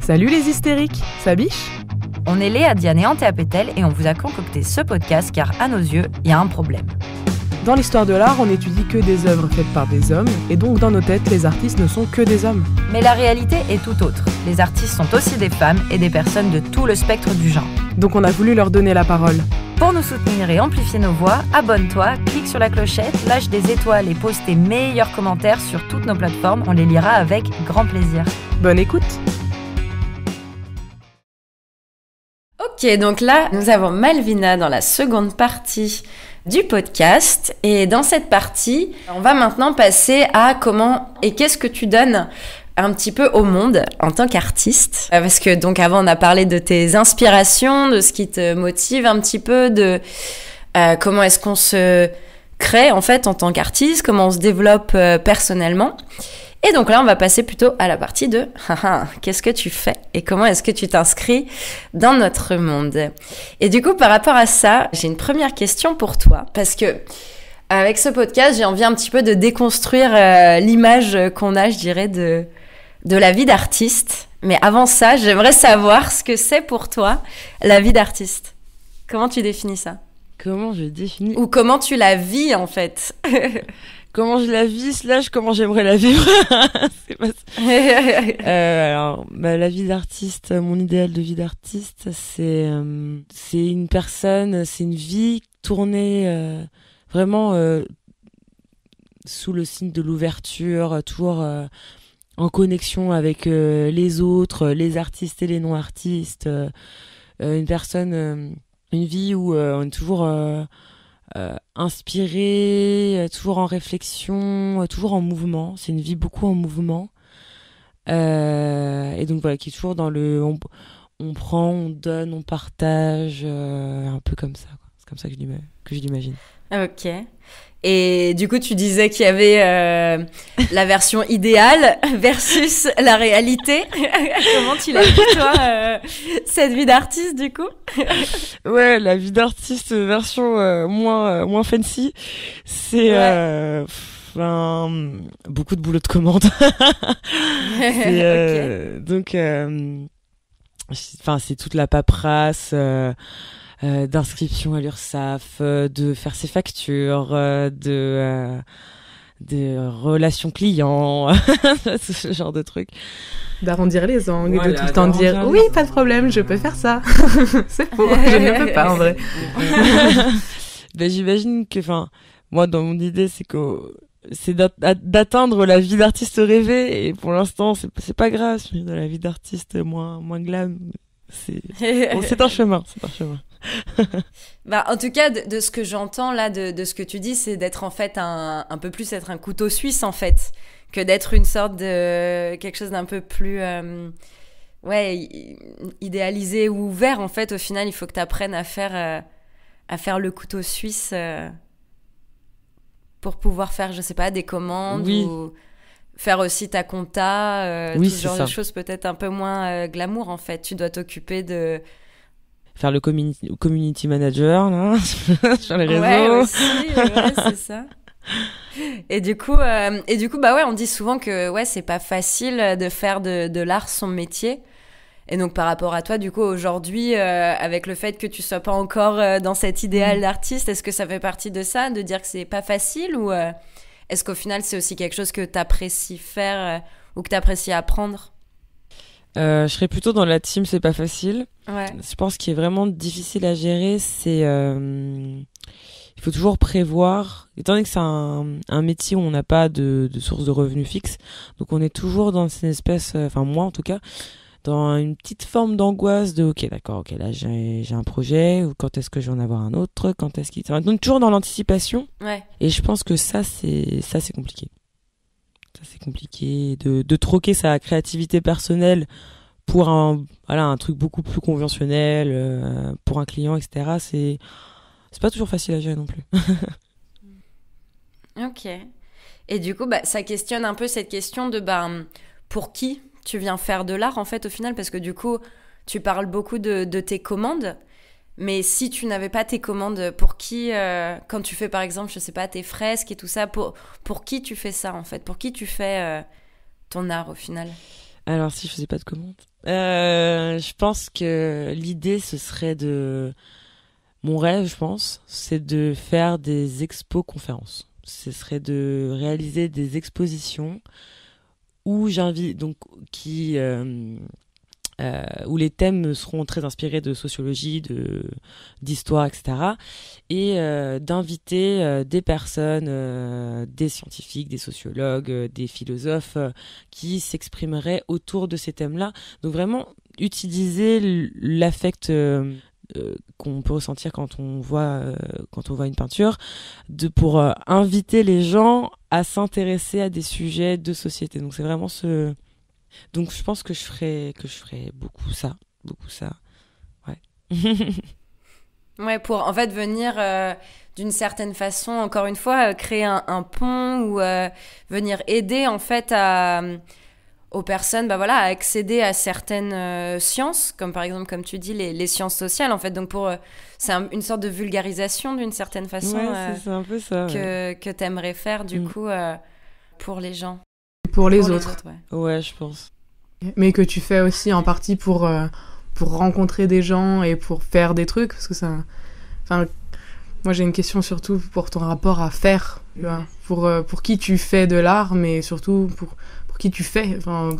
Salut les hystériques, ça biche On est Léa Diane et Antéapetel et on vous a concocté ce podcast car à nos yeux, il y a un problème. Dans l'histoire de l'art, on n'étudie que des œuvres faites par des hommes, et donc dans nos têtes, les artistes ne sont que des hommes. Mais la réalité est tout autre. Les artistes sont aussi des femmes et des personnes de tout le spectre du genre. Donc on a voulu leur donner la parole. Pour nous soutenir et amplifier nos voix, abonne-toi, clique sur la clochette, lâche des étoiles et poste tes meilleurs commentaires sur toutes nos plateformes. On les lira avec grand plaisir. Bonne écoute Ok, donc là, nous avons Malvina dans la seconde partie du podcast. Et dans cette partie, on va maintenant passer à comment et qu'est-ce que tu donnes un petit peu au monde en tant qu'artiste. Euh, parce que donc avant, on a parlé de tes inspirations, de ce qui te motive un petit peu, de euh, comment est-ce qu'on se crée en fait en tant qu'artiste, comment on se développe euh, personnellement. Et donc là, on va passer plutôt à la partie de qu'est-ce que tu fais et comment est-ce que tu t'inscris dans notre monde. Et du coup, par rapport à ça, j'ai une première question pour toi parce que avec ce podcast, j'ai envie un petit peu de déconstruire euh, l'image qu'on a, je dirais, de, de la vie d'artiste. Mais avant ça, j'aimerais savoir ce que c'est pour toi la vie d'artiste. Comment tu définis ça Comment je définis Ou comment tu la vis en fait comment je la vis, slash comment j'aimerais la vivre. Euh, alors, bah, la vie d'artiste, mon idéal de vie d'artiste, c'est euh, c'est une personne, c'est une vie tournée euh, vraiment sous le signe de l'ouverture, toujours en connexion avec les autres, les artistes et les non-artistes. une personne, une vie où on est toujours euh, inspirée, euh, toujours en réflexion, euh, toujours en mouvement. C'est une vie beaucoup en mouvement. et donc voilà, qui est toujours dans le... On, on prend, on donne, on partage, un peu comme ça. C'est comme ça que je l'imagine. Ok. Et du coup, tu disais qu'il y avait euh, la version idéale versus la réalité. Comment tu l'as vu, toi, euh, cette vie d'artiste, du coup Ouais, la vie d'artiste version euh, moins, moins fancy, c'est... beaucoup de boulot de commande. Donc, enfin, c'est toute la paperasse. Euh, d'inscription à l'URSSAF, euh, de faire ses factures, euh, de de relations clients, ce genre de trucs. D'arrondir les angles de tout le temps dire oui, pas de problème, je peux faire ça. c'est faux, je ne peux pas en vrai. ben, J'imagine que, enfin, moi dans mon idée, c'est que c'est d'atteindre la vie d'artiste rêvée et pour l'instant c'est pas grave dans la vie d'artiste moins moins glam c'est un chemin, c'est un chemin. bah, en tout cas, de, ce que j'entends là, de, de, ce que tu dis, c'est d'être en fait un, un, peu plus être un couteau suisse en fait, que d'être une sorte de quelque chose d'un peu plus euh, ouais idéalisé ou ouvert en fait. Au final, il faut que tu apprennes à faire euh, à faire le couteau suisse euh, pour pouvoir faire, je sais pas, des commandes ou faire aussi ta compta, euh, ce genre de choses peut-être un peu moins euh, glamour en fait. Tu dois t'occuper de faire le community, manager là, sur les réseaux. Ouais, c'est ça. Et du coup, euh, et du coup, bah ouais, on dit souvent que ouais, c'est pas facile de faire de, l'art son métier. Et donc par rapport à toi, du coup, aujourd'hui, avec le fait que tu sois pas encore dans cet idéal mm. d'artiste, est-ce que ça fait partie de ça, de dire que c'est pas facile ou est-ce qu'au final, c'est aussi quelque chose que tu apprécies faire euh, ou que tu apprécies apprendre euh, je serais plutôt dans la team, c'est pas facile. Je pense qu'il est vraiment difficile à gérer, c'est euh, il faut toujours prévoir. Étant donné que c'est un, métier où on n'a pas de, de, source de revenus fixe, donc on est toujours dans une espèce, enfin moi en tout cas, dans une petite forme d'angoisse de ok d'accord ok là j'ai un projet ou quand est-ce que je vais en avoir un autre quand est-ce qu'il donc toujours dans l'anticipation et je pense que ça c'est ça c'est compliqué ça c'est compliqué de, de troquer sa créativité personnelle pour un voilà un truc beaucoup plus conventionnel euh, pour un client etc c'est c'est pas toujours facile à gérer non plus ok et du coup bah, ça questionne un peu cette question de bah, pour qui tu viens faire de l'art en fait au final parce que du coup tu parles beaucoup de, tes commandes. Mais si tu n'avais pas tes commandes, pour qui, euh, quand tu fais par exemple, je sais pas, tes fresques et tout ça, pour, pour qui tu fais ça en fait Pour qui tu fais euh, ton art au final Alors si je faisais pas de commandes, euh, je pense que l'idée ce serait de. Mon rêve, je pense, c'est de faire des expos-conférences. Ce serait de réaliser des expositions où j'invite donc qui euh, euh, où les thèmes seront très inspirés de sociologie, de d'histoire, etc. Et euh, d'inviter des personnes, des scientifiques, des sociologues, des philosophes qui s'exprimeraient autour de ces thèmes-là. Donc vraiment utiliser l'affect qu'on peut ressentir quand on voit quand on voit une peinture de pour inviter les gens à s'intéresser à des sujets de société. Donc c'est vraiment ce donc je pense que je ferai que je ferai beaucoup ça, beaucoup ça. Ouais. ouais, pour en fait venir euh, d'une certaine façon encore une fois euh, créer un, pont ou euh, venir aider en fait à aux personnes bah voilà, à accéder à certaines euh, sciences, comme par exemple, comme tu dis, les, sciences sociales, en fait. Donc, pour euh, c'est une sorte de vulgarisation d'une certaine façon euh, que, que tu aimerais faire, du mm. coup, pour les gens. pour les autres. ouais. je pense. Mais que tu fais aussi en partie pour, pour rencontrer des gens et pour faire des trucs, parce que ça. Enfin, moi, j'ai une question surtout pour ton rapport à faire, mm. pour, pour qui tu fais de l'art, mais surtout pour, pour qui tu fais, enfin,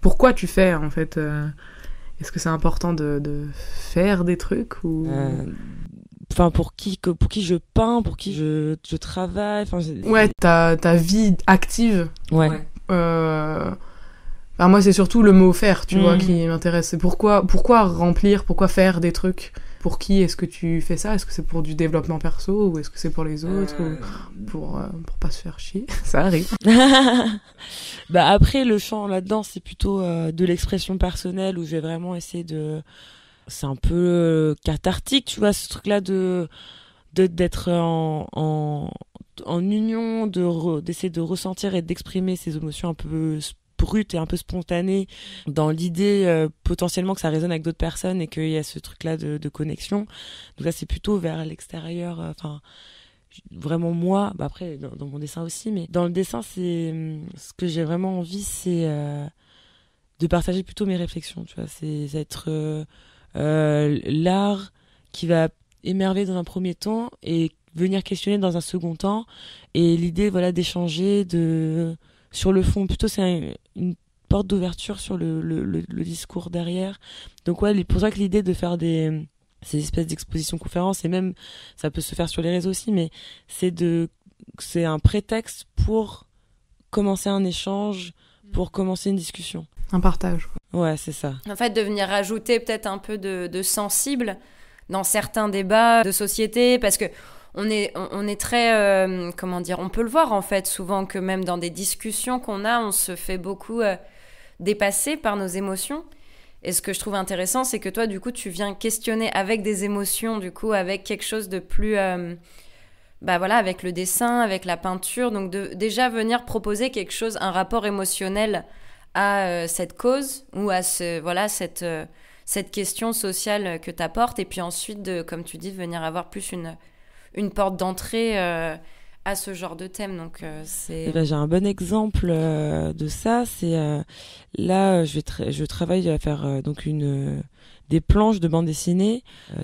pourquoi tu fais en fait. Euh, est-ce que c'est important de, faire des trucs ou euh, enfin pour qui que pour qui je peins pour qui je, je travaille enfin ouais ta ta vie active ouais euh, moi c'est surtout le mot faire tu mm. vois qui m'intéresse c'est pourquoi pourquoi remplir pourquoi faire des trucs pour qui est-ce que tu fais ça Est-ce que c'est pour du développement perso ou est-ce que c'est pour les autres euh, euh, pour, pas se faire chier Ça arrive. bah après, le chant là-dedans, c'est plutôt euh, de l'expression personnelle où j'ai vraiment essayé de. C'est un peu cathartique, tu vois, ce truc-là de d'être en, en, union, de d'essayer de ressentir et d'exprimer ses émotions un peu brute et un peu spontané, dans l'idée euh, potentiellement que ça résonne avec d'autres personnes et qu'il y a ce truc-là de, connexion. Donc là, c'est plutôt vers l'extérieur, euh, enfin vraiment moi. Bah, après, dans, mon dessin aussi, mais dans le dessin, c'est hum, ce que j'ai vraiment envie, c'est euh, de partager plutôt mes réflexions. Tu vois, c'est être l'art qui va émerver dans un premier temps et venir questionner dans un second temps et l'idée voilà d'échanger de sur le fond. Plutôt, c'est une porte d'ouverture sur le, le, discours derrière. Donc, ouais, pour ça que l'idée de faire des ces espèces d'expositions conférences et même ça peut se faire sur les réseaux aussi mais c'est de c'est un prétexte pour commencer un échange pour commencer une discussion un partage ouais c'est ça en fait de venir ajouter peut-être un peu de, de sensible dans certains débats de société parce que on est, on est très, euh, comment dire, on peut le voir en fait souvent que même dans des discussions qu'on a, on se fait beaucoup euh, dépasser par nos émotions. Et ce que je trouve intéressant, c'est que toi, du coup, tu viens questionner avec des émotions, du coup, avec quelque chose de plus, euh, bah voilà, avec le dessin, avec la peinture. Donc déjà venir proposer quelque chose, un rapport émotionnel à cette cause ou à ce, voilà, cette cette question sociale que tu apportes et puis ensuite, comme tu dis, venir avoir plus une, une porte d'entrée euh, à ce genre de thème. Donc, euh, c'est. Eh ben, j'ai un bon exemple euh, de ça. C'est là, je je travaille à faire donc une des planches de bande dessinée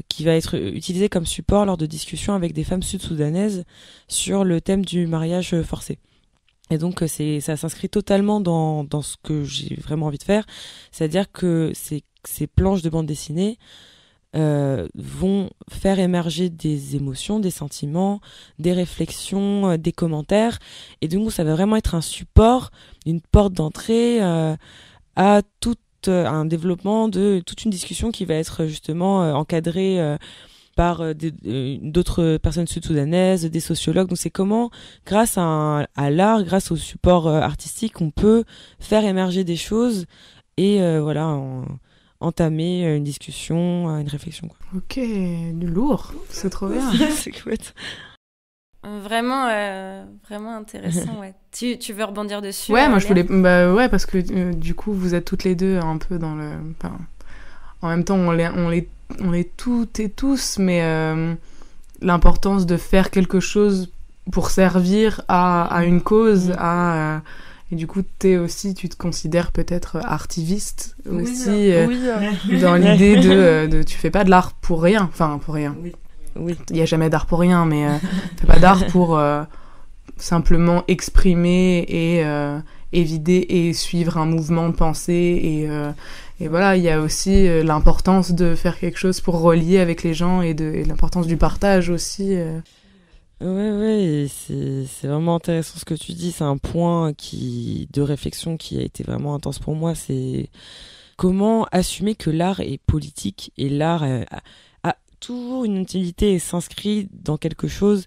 qui va être utilisée comme support lors de discussions avec des femmes sud-soudanaises sur le thème du mariage forcé. Et donc c'est ça s'inscrit totalement dans ce que j'ai vraiment envie de faire, c'est-à-dire que ces planches de bande dessinée euh, vont faire émerger des émotions, des sentiments, des réflexions, euh, des commentaires. Et donc ça va vraiment être un support, une porte d'entrée euh, à tout un développement de toute une discussion qui va être justement encadrée par d'autres personnes sud-soudanaises, des sociologues. Donc c'est comment, grâce à, à l'art, grâce au support artistique, on peut faire émerger des choses et voilà entamer euh, une discussion, euh, une réflexion. Quoi. Ok, du lourd, c'est trop bien. c'est cool. Euh, vraiment, vraiment intéressant, ouais. tu, veux rebondir dessus Ouais, moi je voulais... Bah, ouais, parce que du coup, vous êtes toutes les deux un peu dans le... en même temps, on est on les, on est toutes et tous, mais l'importance de faire quelque chose pour servir à une cause, mm. à et du coup, aussi, tu te considères peut-être euh, artiviste aussi, euh, euh, dans l'idée de, de, tu fais pas de l'art pour rien, enfin pour rien. Il n'y a jamais d'art pour rien, mais tu fais pas d'art pour simplement exprimer et évider et suivre un mouvement de et, et voilà il y a aussi l'importance de faire quelque chose pour relier avec les gens et, de, l'importance du partage aussi Ouais, ouais, c'est vraiment intéressant ce que tu dis. C'est un point qui, de réflexion qui a été vraiment intense pour moi. C'est comment assumer que l'art est politique et l'art a, toujours une utilité et s'inscrit dans quelque chose.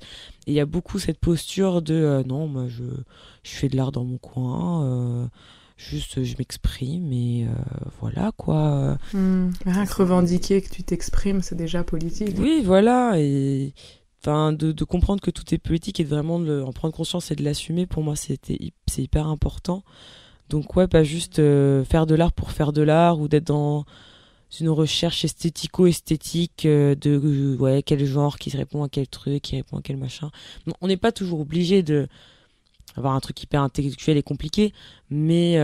il y a beaucoup cette posture de euh, non, moi je, je fais de l'art dans mon coin. Euh, juste je m'exprime et euh, voilà quoi. Hmm. rien que revendiquer que tu t'exprimes, c'est déjà politique. Oui, voilà. Et de, comprendre que tout est politique et de vraiment en prendre conscience et de l'assumer pour moi c'était c'est hyper important donc ouais pas juste euh, faire de l'art pour faire de l'art ou d'être dans une recherche esthético-esthétique euh, de euh, ouais, quel genre qui répond à quel truc qui répond à quel machin on n'est pas toujours obligé de avoir un truc hyper intellectuel et compliqué mais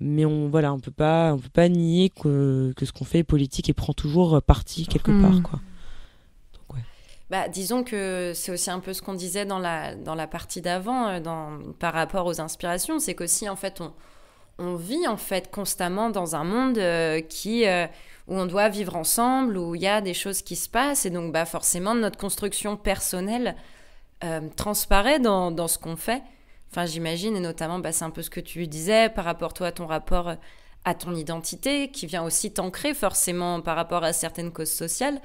mais on voilà on peut pas on peut pas nier que, ce qu'on fait est politique et prend toujours parti quelque hmm. part quoi bah, Disons que c'est aussi un peu ce qu'on disait dans la, dans la partie d'avant euh, par rapport aux inspirations, c'est qu'aussi en fait on, on vit en fait constamment dans un monde euh, qui euh, où on doit vivre ensemble, où il y a des choses qui se passent et donc bah forcément notre construction personnelle euh, transparaît dans, dans ce qu'on fait. Enfin j'imagine et notamment bah, c'est un peu ce que tu disais par rapport toi à ton rapport à ton identité qui vient aussi t'ancrer forcément par rapport à certaines causes sociales.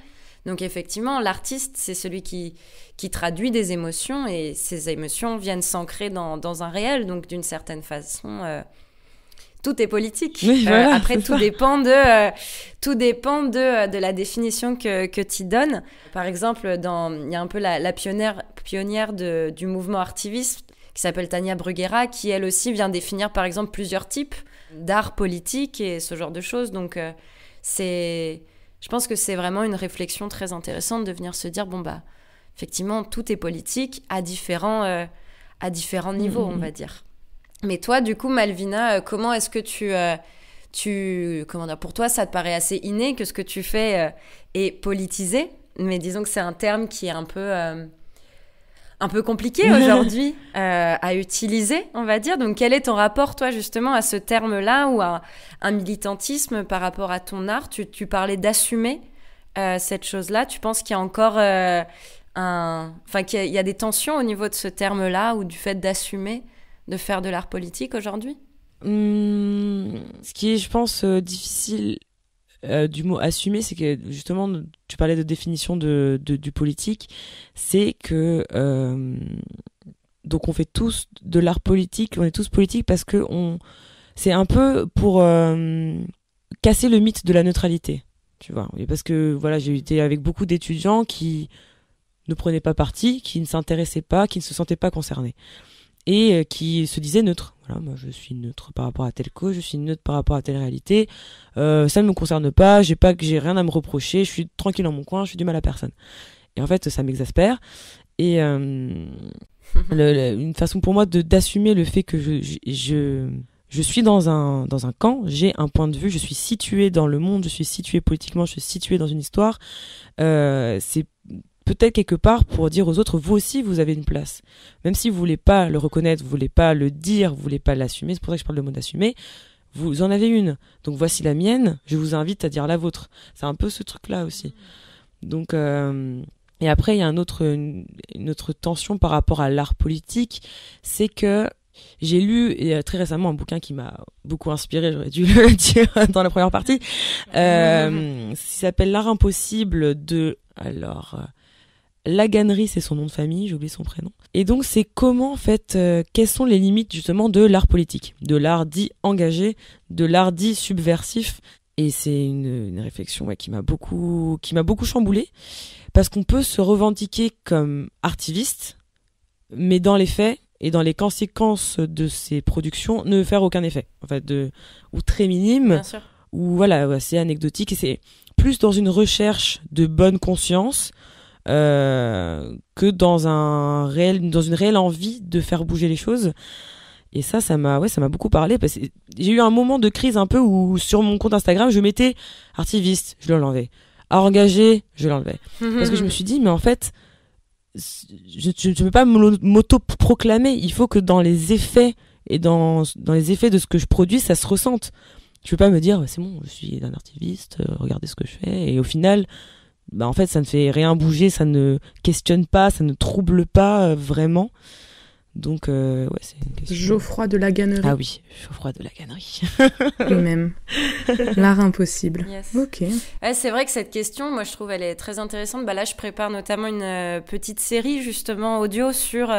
Donc effectivement, l'artiste, c'est celui qui, qui traduit des émotions et ces émotions viennent s'ancrer dans, dans, un réel. Donc d'une certaine façon, euh, tout est politique. Euh, après, euh, tout dépend, de, tout dépend de, de, la définition que, que tu donnes. Par exemple, il y a un peu la, pionnière, pionnière de, du mouvement artiviste qui s'appelle Tania Bruguera, qui elle aussi vient définir par exemple plusieurs types d'art politique et ce genre de choses. Donc c'est je pense que c'est vraiment une réflexion très intéressante de venir se dire bon bah effectivement tout est politique à différents euh, à différents niveaux mm, on mm, va mm. dire. Mais toi du coup Malvina euh, comment est-ce que tu euh, tu comment dire pour toi ça te paraît assez inné que ce que tu fais est politisé mais disons que c'est un terme qui est un peu un peu compliqué aujourd'hui euh, à utiliser, on va dire. Donc, quel est ton rapport, toi, justement, à ce terme-là ou à un militantisme par rapport à ton art tu, parlais d'assumer euh, cette chose-là. Tu penses qu'il y a encore euh, un. Enfin, qu'il y, a des tensions au niveau de ce terme-là ou du fait d'assumer de faire de l'art politique aujourd'hui mmh, Ce qui est, je pense, difficile euh, du mot assumer, c'est que justement, tu parlais de définition de, du politique, c'est que euh, donc on fait tous de l'art politique, on est tous politiques parce que on c'est un peu pour euh, casser le mythe de la neutralité, tu vois. Et parce que voilà, j'ai été avec beaucoup d'étudiants qui ne prenaient pas parti, qui ne s'intéressaient pas, qui ne se sentaient pas concernés et euh, qui se disait neutre. Voilà, moi je suis neutre par rapport à telle cause, je suis neutre par rapport à telle réalité. Euh, ça ne me concerne pas, j'ai pas que j'ai rien à me reprocher, je suis tranquille dans mon coin, je suis du mal à personne. Et en fait, ça m'exaspère. Et euh, une façon pour moi de d'assumer le fait que je, je, je suis dans un, dans un camp, j'ai un point de vue, je suis situé dans le monde, je suis situé politiquement, je suis situé dans une histoire. c'est peut-être quelque part pour dire aux autres, vous aussi, vous avez une place. Même si vous voulez pas le reconnaître, vous voulez pas le dire, vous voulez pas l'assumer, c'est pour ça que je parle le mot d'assumer, vous en avez une. Donc voici la mienne, je vous invite à dire la vôtre. C'est un peu ce truc-là aussi. Donc, euh, et après, il y a un autre, une, autre tension par rapport à l'art politique, c'est que j'ai lu euh, très récemment un bouquin qui m'a beaucoup inspiré, j'aurais dû le dire dans la première partie, euh, s'appelle L'art impossible de... Alors, euh, la Laganerie, c'est son nom de famille, j'ai oublié son prénom. Et donc, c'est comment, en fait, euh, quelles sont les limites justement de l'art politique, de l'art dit engagé, de l'art dit subversif. Et c'est une, réflexion qui m'a beaucoup, qui m'a beaucoup chamboulée, parce qu'on peut se revendiquer comme artiviste, mais dans les faits et dans les conséquences de ces productions, ne faire aucun effet, en fait, ou très minime, ou voilà, c'est anecdotique et c'est plus dans une recherche de bonne conscience euh, que dans un réel, dans une réelle envie de faire bouger les choses. Et ça, ça m'a, ouais, ça m'a beaucoup parlé parce j'ai eu un moment de crise un peu où sur mon compte Instagram, je mettais artiviste, je l'enlevais, engager je l'enlevais, mhm. parce que je me suis dit, mais en fait, je ne peux pas m'auto-proclamer. Il faut que dans les effets et dans, dans les effets de ce que je produis, ça se ressente. Je peux pas me dire, c'est bon, je suis un artiviste, euh, regardez ce que je fais. Et au final, bah en fait ça ne fait rien bouger, ça ne questionne pas, ça ne trouble pas euh, vraiment. Donc euh, ouais, c'est question. Geoffroy de la Gannerie. Ah oui, Geoffroy de la Gannerie. même L'art impossible. Yes. Ok. c'est vrai que cette question, moi je trouve elle est très intéressante. Bah, là je prépare notamment une euh, petite série justement audio sur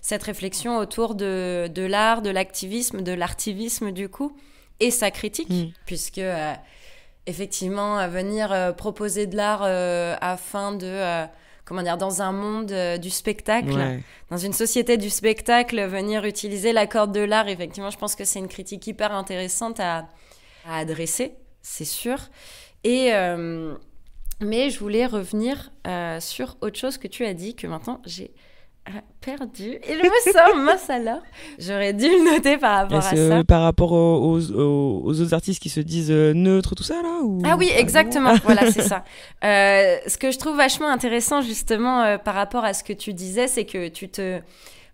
cette réflexion autour de l'art, de l'activisme, de l'artivisme du coup, et sa critique, mm. puisque effectivement à venir euh, proposer de l'art euh, afin de euh, comment dire dans un monde du spectacle, dans une société du spectacle, venir utiliser la corde de l'art. Effectivement, je pense que c'est une critique hyper intéressante à, à adresser, c'est sûr. Et mais je voulais revenir sur autre chose que tu as dit que maintenant j'ai perdu. Il me semble, mince alors. J'aurais dû le noter par rapport à ça. Par rapport aux, autres artistes qui se disent euh, neutres, tout ça, là Ah oui, ah exactement. Ah. voilà, c'est ça. Euh, ce que je trouve vachement intéressant, justement, euh, par rapport à ce que tu disais, c'est que tu te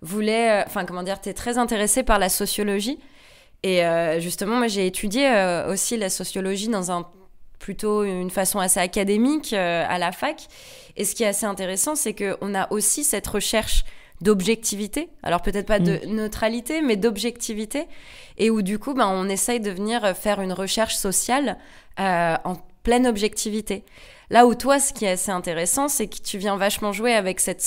voulais. Enfin, comment dire, tu es très intéressé par la sociologie. Et justement, moi, j'ai étudié aussi la sociologie dans un plutôt une façon assez académique euh, à la fac. Et ce qui est assez intéressant, c'est qu'on a aussi cette recherche d'objectivité, alors peut-être pas de mm. neutralité, mais d'objectivité, et où du coup, ben, on essaye de venir euh, faire une recherche sociale euh, en pleine objectivité. Là où toi, ce qui est assez intéressant, c'est que tu viens vachement jouer avec cette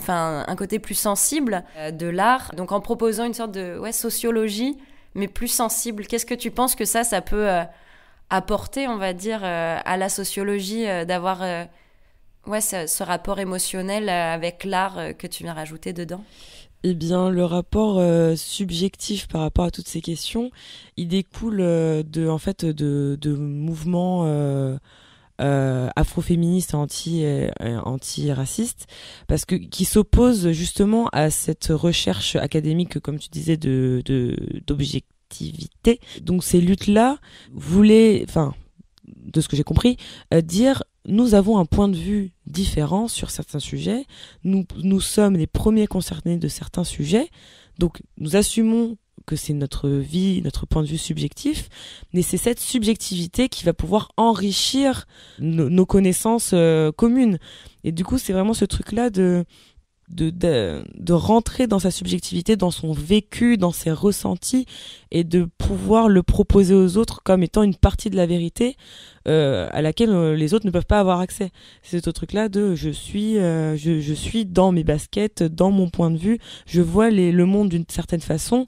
enfin, un côté plus sensible de l'art, donc en proposant une sorte de ouais, sociologie, mais plus sensible. Qu'est-ce que tu penses que ça, ça peut Apporter, on va dire, euh, à la sociologie euh, d'avoir euh, ouais, ce, rapport émotionnel avec l'art que tu viens rajouter dedans eh bien, le rapport subjectif par rapport à toutes ces questions, il découle de, en fait, de, mouvements euh, afroféministes anti, anti-racistes, parce que qui s'opposent justement à cette recherche académique, comme tu disais, de, d'objectifs donc ces luttes-là voulaient, enfin, de ce que j'ai compris, euh, dire nous avons un point de vue différent sur certains sujets, nous, nous sommes les premiers concernés de certains sujets, donc nous assumons que c'est notre vie, notre point de vue subjectif, mais c'est cette subjectivité qui va pouvoir enrichir nos connaissances euh, communes. Et du coup, c'est vraiment ce truc-là de de, de, rentrer dans sa subjectivité, dans son vécu, dans ses ressentis, et de pouvoir le proposer aux autres comme étant une partie de la vérité euh, à laquelle euh, les autres ne peuvent pas avoir accès. C'est ce truc-là de je suis, euh, je, suis dans mes baskets, dans mon point de vue, je vois les, le monde d'une certaine façon,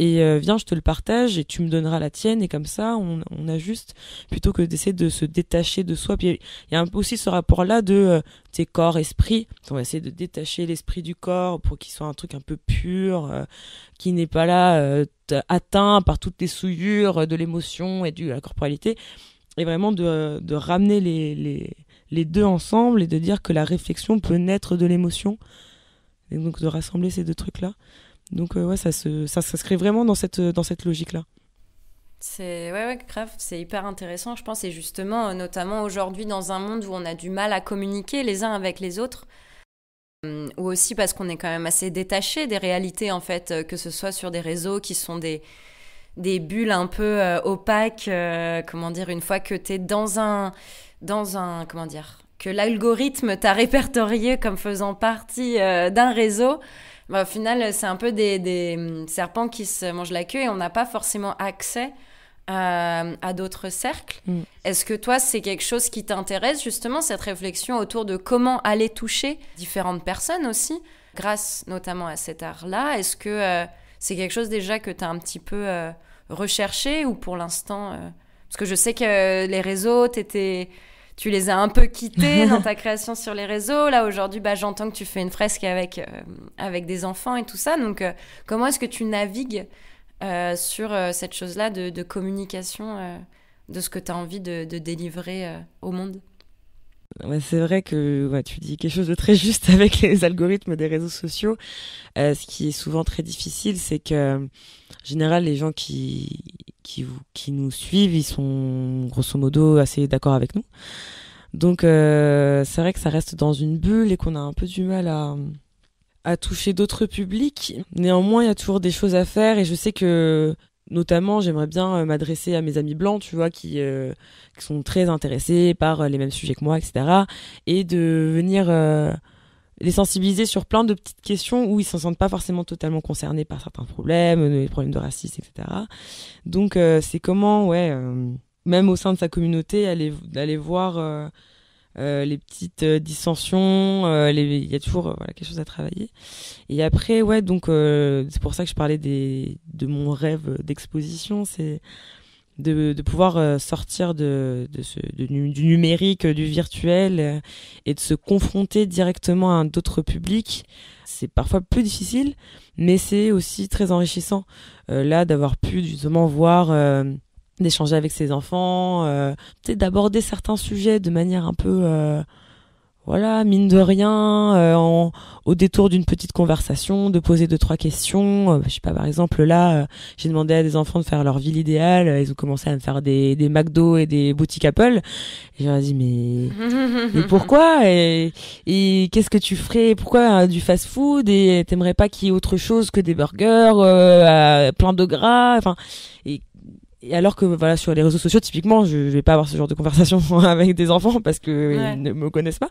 et euh, viens, je te le partage et tu me donneras la tienne et comme ça, on, on a plutôt que d'essayer de se détacher de soi. il y a aussi ce rapport-là de euh, tes corps, esprit. On va essayer de détacher l'esprit du corps pour qu'il soit un truc un peu pur, euh, qui n'est pas là atteint par toutes les souillures de l'émotion et de la corporalité. Et vraiment de, ramener les, les deux ensemble et de dire que la réflexion peut naître de l'émotion. Et donc de rassembler ces deux trucs-là. Donc euh, ouais, ça se, ça, vraiment dans cette, dans cette logique-là. C'est ouais, ouais, c'est hyper intéressant, je pense, et justement, euh, notamment aujourd'hui, dans un monde où on a du mal à communiquer les uns avec les autres, euh, ou aussi parce qu'on est quand même assez détaché des réalités, en fait, que ce soit sur des réseaux qui sont des, des bulles un peu opaques, comment dire, une fois que tu es dans un, dans un, comment dire, que l'algorithme t'a répertorié comme faisant partie d'un réseau, bah, au final, euh, c'est un peu des, des, euh, serpents qui se mangent la queue et on n'a pas forcément accès euh, à, d'autres cercles. Mm. Est-ce que toi, c'est quelque chose qui t'intéresse justement, cette réflexion autour de comment aller toucher différentes personnes aussi, grâce notamment à cet art-là Est-ce que c'est quelque chose déjà que tu as un petit peu recherché ou pour l'instant... Parce que je sais que les réseaux, tu étais tu les as un peu quittés dans ta création sur les réseaux. Là, aujourd'hui, bah, j'entends que tu fais une fresque avec, euh, avec des enfants et tout ça. Donc, euh, comment est-ce que tu navigues euh, sur cette chose-là de, communication de ce que tu as envie de délivrer au monde c'est vrai que tu dis quelque chose de très juste avec les algorithmes des réseaux sociaux. Euh, ce qui est souvent très difficile, c'est que, en général, les gens qui, qui, nous suivent, ils sont grosso modo assez d'accord avec nous. Donc, euh, c'est vrai que ça reste dans une bulle et qu'on a un peu du mal à, à toucher d'autres publics. Néanmoins, il y a toujours des choses à faire et je sais que notamment j'aimerais bien euh, m'adresser à mes amis blancs tu vois qui, euh, sont très intéressés par euh, les mêmes sujets que moi etc et de venir les sensibiliser sur plein de petites questions où ils s'en sentent pas forcément totalement concernés par certains problèmes les problèmes de racisme etc donc c'est comment ouais même au sein de sa communauté aller aller voir euh, les petites euh, dissensions, euh, les... il y a toujours voilà, quelque chose à travailler. Et après, ouais, donc c'est pour ça que je parlais de mon rêve d'exposition, c'est de, pouvoir sortir de, ce, du numérique, du virtuel et de se confronter directement à d'autres publics. C'est parfois plus difficile, mais c'est aussi très enrichissant. là, d'avoir pu justement voir d'échanger avec ses enfants, euh, d'aborder certains sujets de manière un peu, euh, voilà, mine de rien, euh, au détour d'une petite conversation, de poser deux trois questions. Euh, je sais pas, par exemple là, j'ai demandé à des enfants de faire leur ville idéale. ils ont commencé à me faire des, des McDo et des boutiques Apple. Et j'ai dit mais, mais pourquoi et, et qu'est-ce que tu ferais Pourquoi du fast-food Et t'aimerais pas qu'il y ait autre chose que des burgers, plein de gras Enfin et et alors que voilà sur les réseaux sociaux typiquement je, ne vais pas avoir ce genre de conversation avec des enfants parce que ils ne me connaissent pas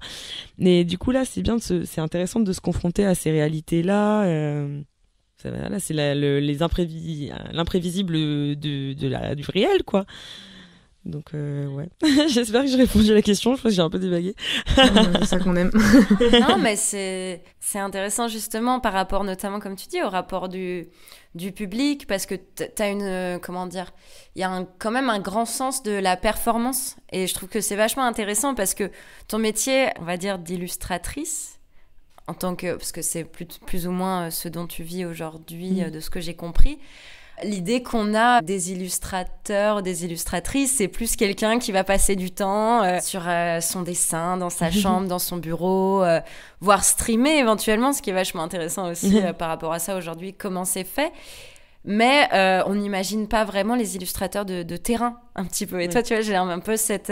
mais du coup là c'est bien c'est intéressant de se confronter à ces réalités là euh, là c'est les imprévis, l'imprévisible de, de la, du réel quoi donc euh, ouais j'espère que j'ai répondu à la question je crois que j'ai un peu débagué c'est ça qu'on aime non mais c'est c'est intéressant justement par rapport notamment comme tu dis au rapport du du public parce que tu as une euh, comment dire il y a quand même un grand sens de la performance et je trouve que c'est vachement intéressant parce que ton métier on va dire d'illustratrice en tant que parce que c'est plus, ou moins euh, ce dont tu vis aujourd'hui mmh. euh, de ce que j'ai compris L'idée qu'on a des illustrateurs, des illustratrices, c'est plus quelqu'un qui va passer du temps euh, sur euh, son dessin, dans sa chambre, dans son bureau, euh, voire streamer éventuellement, ce qui est vachement intéressant aussi par rapport à ça aujourd'hui, comment c'est fait. Mais on n'imagine pas vraiment les illustrateurs de, terrain, un petit peu. Et toi, tu vois, j'ai un peu cette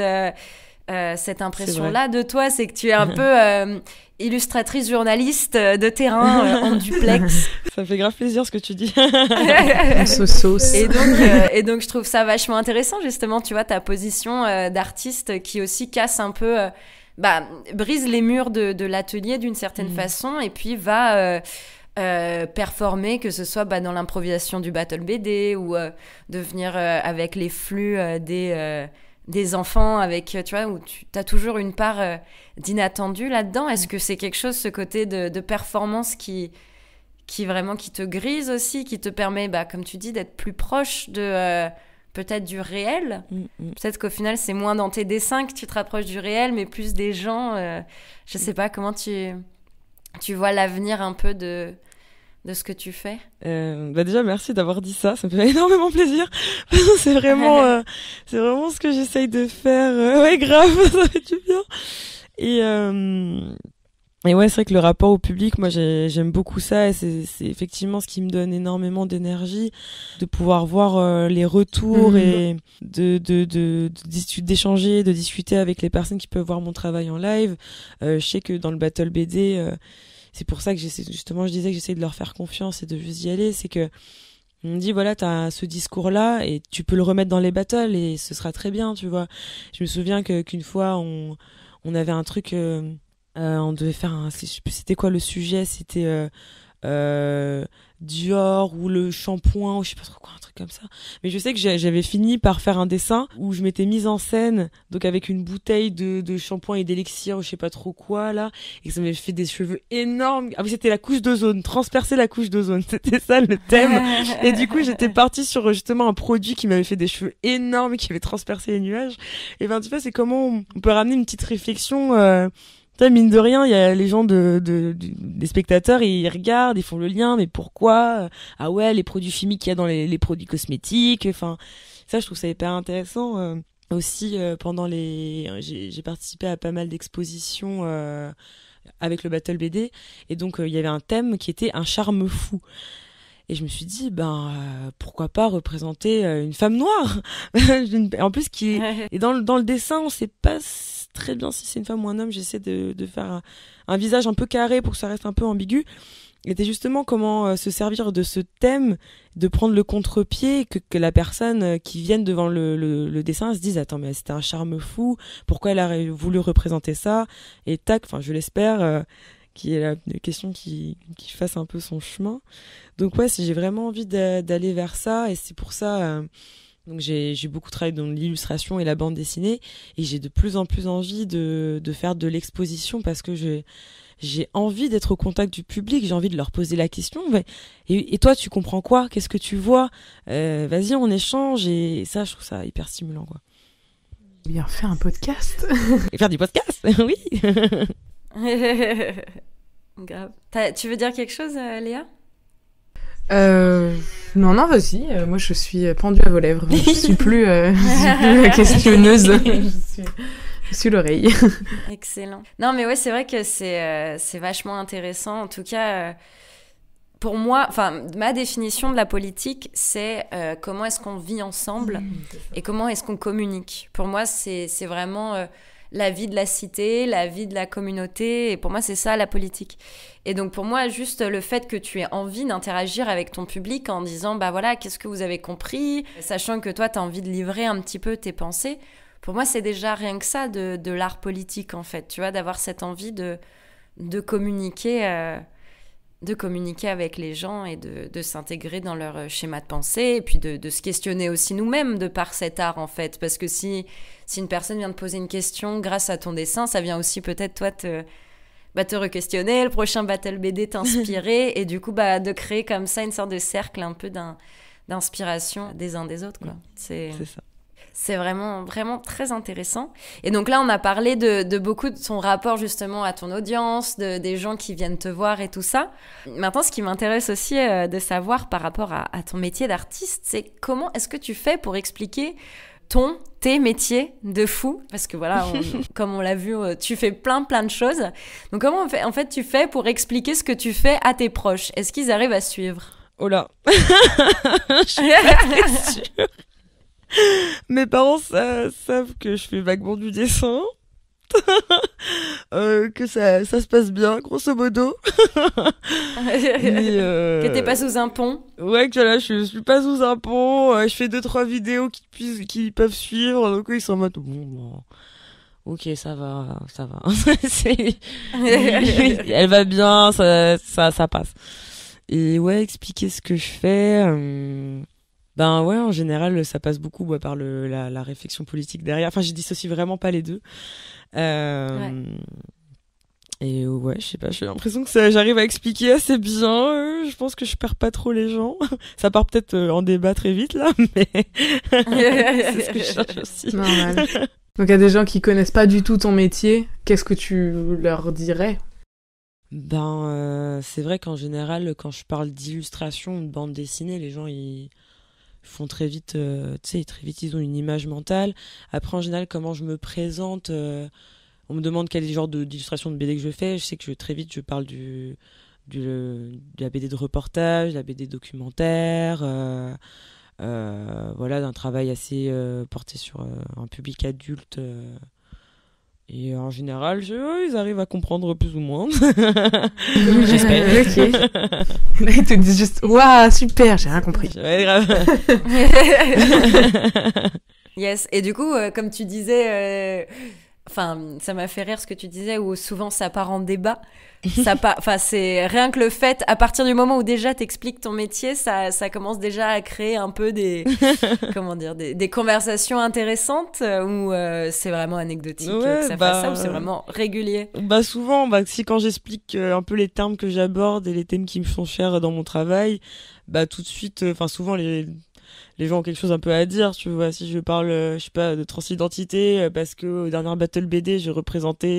euh, cette impression-là de toi, c'est que tu es un peu euh, illustratrice journaliste euh, de terrain en duplex. Ça fait grave plaisir ce que tu dis. sauce. Et donc, et donc je trouve ça vachement intéressant justement, tu vois, ta position d'artiste qui aussi casse un peu bah, brise les murs de, l'atelier d'une certaine mm. façon et puis va performer, que ce soit bah, dans l'improvisation du Battle BD ou devenir de venir avec les flux des des enfants avec, euh, tu vois, où tu as toujours une part euh, d'inattendu là-dedans. Est-ce mm. que c'est quelque chose, ce côté de, performance qui, qui vraiment qui te grise aussi, qui te permet, bah, comme tu dis, d'être plus proche de euh, peut-être du réel mm, mm. Peut-être qu'au final, c'est moins dans tes dessins que tu te rapproches du réel, mais plus des gens. je sais pas comment tu, tu vois l'avenir un peu de, de ce que tu fais euh, bah Déjà, merci d'avoir dit ça. Ça me fait énormément plaisir. c'est vraiment, euh, c'est vraiment ce que j'essaye de faire. Euh, ouais, grave, ça fait du bien. Et, euh, et ouais, c'est vrai que le rapport au public, moi, j'aime beaucoup ça. Et c'est effectivement ce qui me donne énormément d'énergie de pouvoir voir euh, les retours mhm. et de d'échanger, de, de, de, discuter avec les personnes qui peuvent voir mon travail en live. je sais que dans le Battle BD c'est pour ça que j'essaie, justement, je disais que j'essaie de leur faire confiance et de juste y aller. C'est que, on me dit, voilà, as ce discours-là et tu peux le remettre dans les battles et ce sera très bien, tu vois. Je me souviens que, qu'une fois, on, on avait un truc, euh, euh, on devait faire un, c'était quoi le sujet, c'était, euh, euh, Dior ou le shampoing ou je sais pas trop quoi un truc comme ça mais je sais que j'avais fini par faire un dessin où je m'étais mise en scène donc avec une bouteille de, de shampoing et d'élixir ou je sais pas trop quoi là et ça m'avait fait des cheveux énormes ah oui c'était la couche d'ozone transpercer la couche d'ozone c'était ça le thème et du coup j'étais partie sur justement un produit qui m'avait fait des cheveux énormes et qui avait transpercé les nuages et ben tu vois c'est comment on peut ramener une petite réflexion euh, mine de rien, il y a les gens de, de, des spectateurs, ils regardent, ils font le lien, mais pourquoi Ah ouais, les produits chimiques qu'il y a dans les, les produits cosmétiques. Enfin, ça, je trouve ça hyper intéressant. Euh, aussi, euh, pendant les, j'ai participé à pas mal d'expositions. Euh, avec le Battle BD et donc il y avait un thème qui était un charme fou et je me suis dit ben pourquoi pas représenter une femme noire en plus qui est et dans le dans le dessin on sait pas très bien si c'est une femme ou un homme. J'essaie de, de faire un, visage un peu carré pour que ça reste un peu ambigu. Était justement comment euh, se servir de ce thème, de prendre le contre-pied, que, la personne euh, qui vienne devant le, dessin se dise Attends, mais c'était un charme fou, pourquoi elle a voulu représenter ça Et tac, enfin, je l'espère. Euh, qu'il qui est la question qui, qui, fasse un peu son chemin. Donc ouais, j'ai vraiment envie d'aller vers ça et c'est pour ça donc j'ai beaucoup travaillé dans l'illustration et la bande dessinée et j'ai de plus en plus envie de, faire de l'exposition parce que j'ai envie d'être au contact du public, j'ai envie de leur poser la question. Et, toi, tu comprends quoi Qu'est-ce que tu vois euh, Vas-y, on échange et, ça, je trouve ça hyper stimulant. Quoi. Bien faire un podcast. faire du podcast, oui. Grave. Tu veux dire quelque chose, euh, Léa euh, non, non, vas-y. Euh, moi, je suis pendue à vos lèvres. Je suis plus, euh, suis plus la questionneuse. je suis, l'oreille. Excellent. Non, mais ouais, c'est vrai que c'est c'est vachement intéressant. En tout cas, pour moi, enfin, ma définition de la politique, c'est comment est-ce qu'on vit ensemble mm, et comment est-ce qu'on communique. Pour moi, c'est vraiment la vie de la cité, la vie de la communauté. Et pour moi, c'est ça la politique. Et donc pour moi, juste le fait que tu aies envie d'interagir avec ton public en disant, bah voilà, qu'est-ce que vous avez compris, sachant que toi, tu as envie de livrer un petit peu tes pensées, pour moi, c'est déjà rien que ça de, l'art politique, en fait, tu vois, d'avoir cette envie de, de communiquer. Euh, de communiquer avec les gens et de, s'intégrer dans leur euh, schéma de pensée et puis de, se questionner aussi nous-mêmes de par cet art en fait parce que si si une personne vient te poser une question grâce à ton dessin ça vient aussi peut-être toi te bah, te re-questionner le prochain battle BD t'inspirer et du coup bah de créer comme ça une sorte de cercle un peu d'inspiration des uns des autres quoi c'est ça c'est vraiment, vraiment très intéressant. Et donc là, on a parlé de, beaucoup de son rapport justement à ton audience, de, des gens qui viennent te voir et tout ça. Maintenant, ce qui m'intéresse aussi euh, de savoir par rapport à, ton métier d'artiste, c'est comment est-ce que tu fais pour expliquer ton, tes métiers de fou Parce que voilà, comme on l'a vu, euh, tu fais plein, plein de choses. Donc comment en fait tu fais pour expliquer ce que tu fais à tes proches Est-ce qu'ils arrivent à suivre Oh là Mes parents savent que je fais vaguement du dessin. Euh, que ça, se passe bien, grosso modo. Euh, que t'es pas sous un pont. Ouais, que là, je, suis pas sous un pont. Euh, je fais deux trois vidéos qui, peuvent suivre. Donc ils sont en mode bon, ok, ça va, ça va. Elle va bien, ça, ça, ça passe. Et ouais, expliquer ce que je fais. Ben ouais, en général, ça passe beaucoup par la, réflexion politique derrière. Enfin, je dissocie vraiment pas les deux. Euh, et ouais, je sais pas, j'ai l'impression que j'arrive à expliquer assez bien. Euh, je pense que je perds pas trop les gens. Ça part peut-être euh, en débat très vite là, mais c'est ce que je cherche aussi. Normal. Donc a des gens qui connaissent pas du tout ton métier, qu'est-ce que tu leur dirais Ben c'est vrai qu'en général, quand je parle d'illustration ou de bande dessinée, les gens ils font très vite, euh, tu sais, très vite, ils ont une image mentale. Après, en général, comment je me présente, euh, on me demande quel genre d'illustration de, BD que je fais. Je sais que très vite, je parle du, du de la BD de reportage, de la BD documentaire, euh, voilà, d'un travail assez porté sur un public adulte et en général, je, oh, ils arrivent à comprendre plus ou moins. J'espère. ok. ils te disent juste Waouh, super, j'ai rien compris. Ouais, grave. yes. Et du coup, euh, comme tu disais. Euh Enfin, ça m'a fait rire ce que tu disais, où souvent ça part en débat. ça part, enfin, c'est rien que le fait, à partir du moment où déjà t'expliques ton métier, ça, ça commence déjà à créer un peu des, comment dire, des, conversations intéressantes euh, où euh, c'est vraiment anecdotique euh, ça ça, ou c'est bah, vraiment régulier. Bah souvent, bah si quand j'explique un peu les termes que j'aborde et les thèmes qui me sont chers dans mon travail, bah tout de suite, enfin souvent les les gens ont quelque chose un peu à dire, tu vois. Si je parle, euh, je sais pas, de transidentité, euh, parce que euh, au dernier Battle BD, j'ai représenté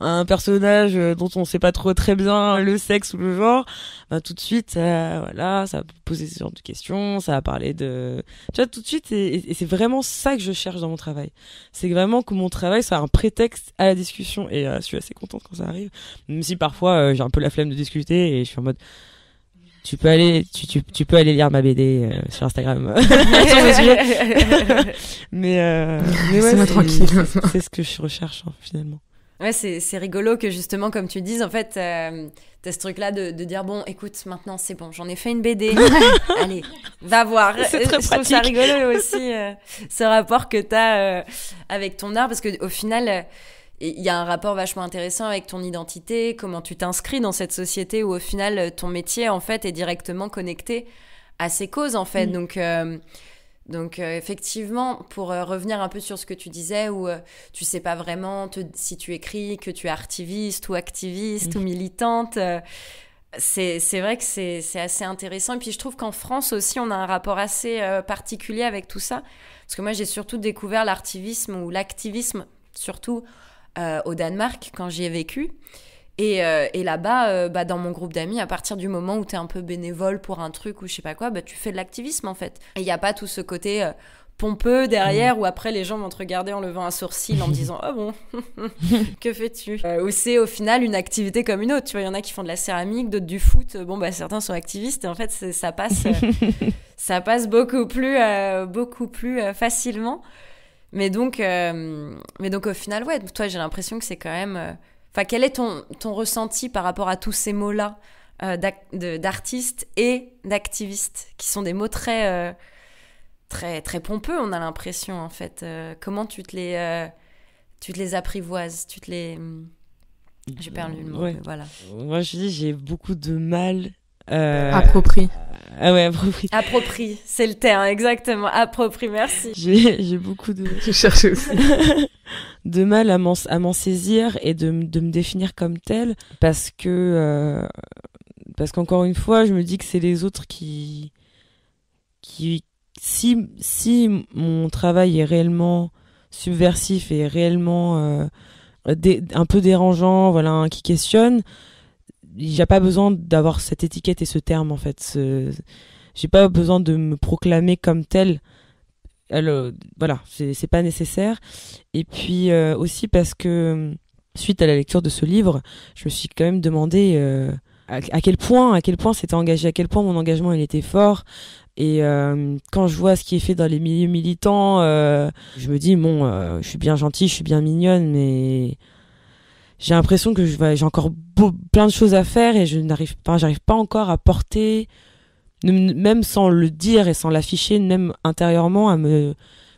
un personnage dont on sait pas trop très bien le sexe ou le genre, bah, tout de suite, voilà, ça a posé ce genre de questions, ça a parlé de, tu vois, tout de suite, et, c'est vraiment ça que je cherche dans mon travail. C'est vraiment que mon travail, soit un prétexte à la discussion, et je suis assez contente quand ça arrive, même si parfois j'ai un peu la flemme de discuter et je suis en mode tu peux aller, tu, tu, tu peux aller lire ma BD euh, sur Instagram. mais euh, mais c'est tranquille. C'est ce que je recherche hein, finalement. Ouais, c'est rigolo que justement, comme tu dises, en fait, tu euh, t'as ce truc-là de, de, dire bon, écoute, maintenant c'est bon, j'en ai fait une BD, allez, va voir. C'est très euh, je Trouve ça rigolo aussi, ce rapport que t'as as avec ton art, parce qu'au final il y a un rapport vachement intéressant avec ton identité, comment tu t'inscris dans cette société où au final ton métier en fait est directement connecté à ces causes en fait. Mm. Donc euh, donc euh, effectivement, pour euh, revenir un peu sur ce que tu disais, où tu tu sais pas vraiment si tu écris que tu es artiviste ou activiste ou mm. militante, c'est vrai que c'est assez intéressant. Et puis je trouve qu'en France aussi, on a un rapport assez particulier avec tout ça. Parce que moi, j'ai surtout découvert l'artivisme ou l'activisme, surtout euh, au Danemark quand j'y ai vécu. Et, euh, là-bas, euh, bah, dans mon groupe d'amis, à partir du moment où tu es un peu bénévole pour un truc ou je sais pas quoi, bah, tu fais de l'activisme en fait. il n'y a pas tout ce côté pompeux derrière mmh. où après les gens vont te regarder en levant un sourcil en disant Oh bon, que fais-tu Ou c'est au final une activité comme une autre. Tu vois, il y en a qui font de la céramique, d'autres du foot. Bon, bah, certains sont activistes et en fait, ça passe, ça passe beaucoup plus, beaucoup plus facilement. Mais donc, euh, mais donc au final, ouais, toi, j'ai l'impression que c'est quand même. Euh, enfin, quel est ton, ton ressenti par rapport à tous ces mots-là euh, d'artistes et d'activistes, qui sont des mots très, très, très pompeux, on a l'impression, en fait. comment tu te les, tu te les apprivoises, tu te les. Hum, j'ai perdu le mot, voilà. Moi, je dis, j'ai beaucoup de mal euh, approprié Ah ouais, approprié approprié c'est le terme, exactement. approprié merci. J'ai beaucoup de. Je cherche aussi. de mal à m'en saisir et de, de, me définir comme tel parce que. Euh, parce qu'encore une fois, je me dis que c'est les autres qui. qui si, si mon travail est réellement subversif et réellement euh, un peu dérangeant, voilà, qui questionne, j'ai pas besoin d'avoir cette étiquette et ce terme en fait. J'ai pas besoin de me proclamer comme tel. Alors, euh, voilà, c'est pas nécessaire. Et puis euh, aussi parce que euh, suite à la lecture de ce livre, je me suis quand même demandé à, quel point, à quel point c'était engagé, à quel point mon engagement il était fort. Et quand je vois ce qui est fait dans les milieux militants, je me dis bon, je suis bien gentille, je suis bien mignonne, mais j'ai l'impression que j'ai encore plein de choses à faire et je n'arrive pas, j'arrive pas encore à porter, même sans le dire et sans l'afficher, même intérieurement, à me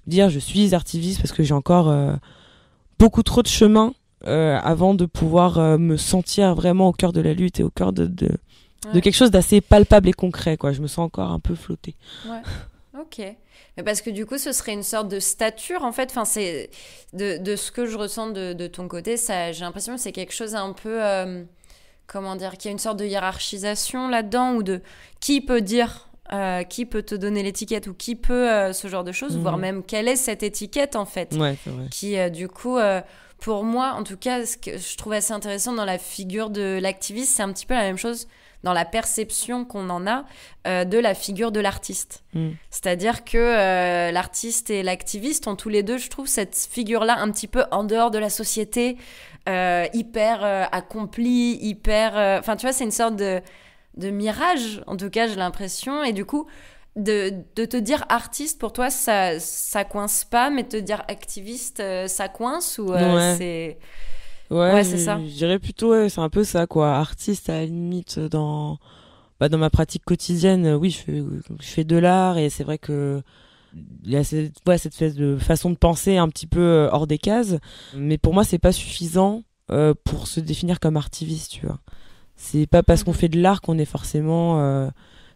dire je suis artiviste parce que j'ai encore euh, beaucoup trop de chemin euh, avant de pouvoir euh, me sentir vraiment au cœur de la lutte et au cœur de, quelque chose d'assez palpable et concret. Quoi. Je me sens encore un peu flottée. Ouais. Ok. Mais parce que du coup, ce serait une sorte de stature, en fait. Enfin, c'est de, ce que je ressens de, ton côté, ça, j'ai l'impression que c'est quelque chose un peu. Euh, comment dire Qu'il y a une sorte de hiérarchisation là-dedans, ou de qui peut dire. Euh, qui peut te donner l'étiquette ou qui peut euh, ce genre de choses, voire mhm. même quelle est cette étiquette en fait, qui du coup pour moi, en tout cas, ce que je trouve assez intéressant dans la figure de l'activiste, c'est un petit peu la même chose dans la perception qu'on en a euh, de la figure de l'artiste. Mm. C'est-à-dire que euh, l'artiste et l'activiste ont tous les deux, je trouve, cette figure-là un petit peu en dehors de la société, euh, hyper accomplie, hyper... Enfin, tu vois, c'est une sorte de, de mirage, en tout cas, j'ai l'impression. Et du coup... De, de, te dire artiste pour toi ça ça coince pas mais te dire activiste ça coince ou c'est Ouais, c'est ça. Je dirais plutôt, c'est un peu ça, quoi. Artiste, à la limite, dans, bah, dans ma pratique quotidienne, oui, je fais, je fais de l'art et c'est vrai que il y a cette, cette façon de penser un petit peu euh, hors des cases. Mais pour moi, c'est pas suffisant euh, pour se définir comme artiviste, tu vois. C'est pas parce qu'on mhm. fait de l'art qu'on est forcément euh,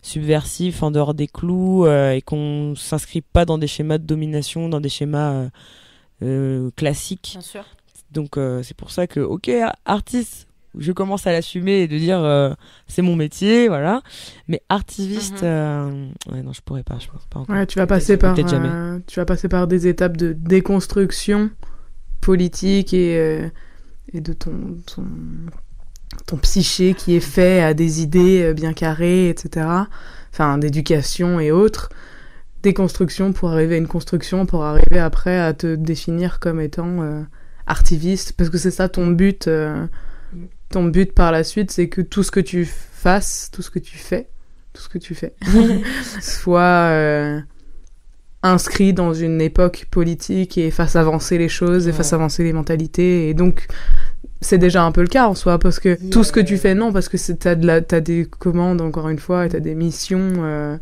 subversif, en dehors des clous et qu'on s'inscrit pas dans des schémas de domination, dans des schémas. classiques. Bien sûr. Donc euh, c'est pour ça que, ok, artiste, je commence à l'assumer et de dire euh, c'est mon métier, voilà. Mais artiviste, mhm. euh, non, je pourrais pas, je pense pas. Encore. tu vas passer par, tu vas passer par des étapes de déconstruction politique et, de ton psyché qui est fait à des idées bien carrées, etc. Enfin, d'éducation et autres déconstruction pour arriver à une construction, pour arriver après à te définir comme étant artiviste, parce que c'est ça ton but. Euh, ton but par la suite, c'est que tout ce que tu fasses, tout ce que tu fais, tout ce que tu fais, soit euh, inscrit dans une époque politique et fasse avancer les choses et fasse avancer les mentalités. Et donc, c'est déjà un peu le cas en soi, parce que tout ce que tu fais, non, parce que t'as de as des commandes, encore une fois, et t'as des missions euh,